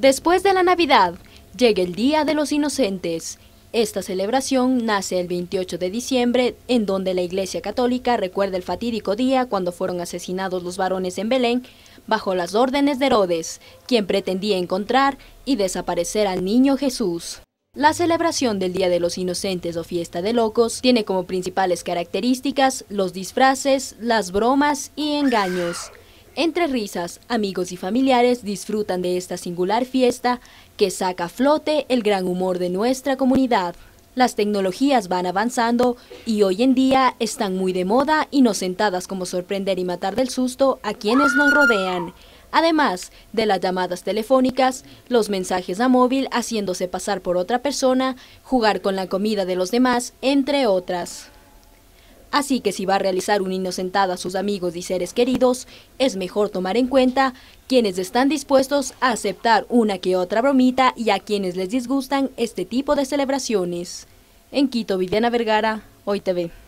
Después de la Navidad, llega el Día de los Inocentes. Esta celebración nace el 28 de diciembre, en donde la Iglesia Católica recuerda el fatídico día cuando fueron asesinados los varones en Belén bajo las órdenes de Herodes, quien pretendía encontrar y desaparecer al niño Jesús. La celebración del Día de los Inocentes o Fiesta de Locos tiene como principales características los disfraces, las bromas y engaños. Entre risas, amigos y familiares disfrutan de esta singular fiesta que saca a flote el gran humor de nuestra comunidad. Las tecnologías van avanzando y hoy en día están muy de moda y no sentadas como sorprender y matar del susto a quienes nos rodean. Además de las llamadas telefónicas, los mensajes a móvil haciéndose pasar por otra persona, jugar con la comida de los demás, entre otras. Así que si va a realizar un inocentado a sus amigos y seres queridos, es mejor tomar en cuenta quienes están dispuestos a aceptar una que otra bromita y a quienes les disgustan este tipo de celebraciones. En Quito, Viviana Vergara, Hoy TV.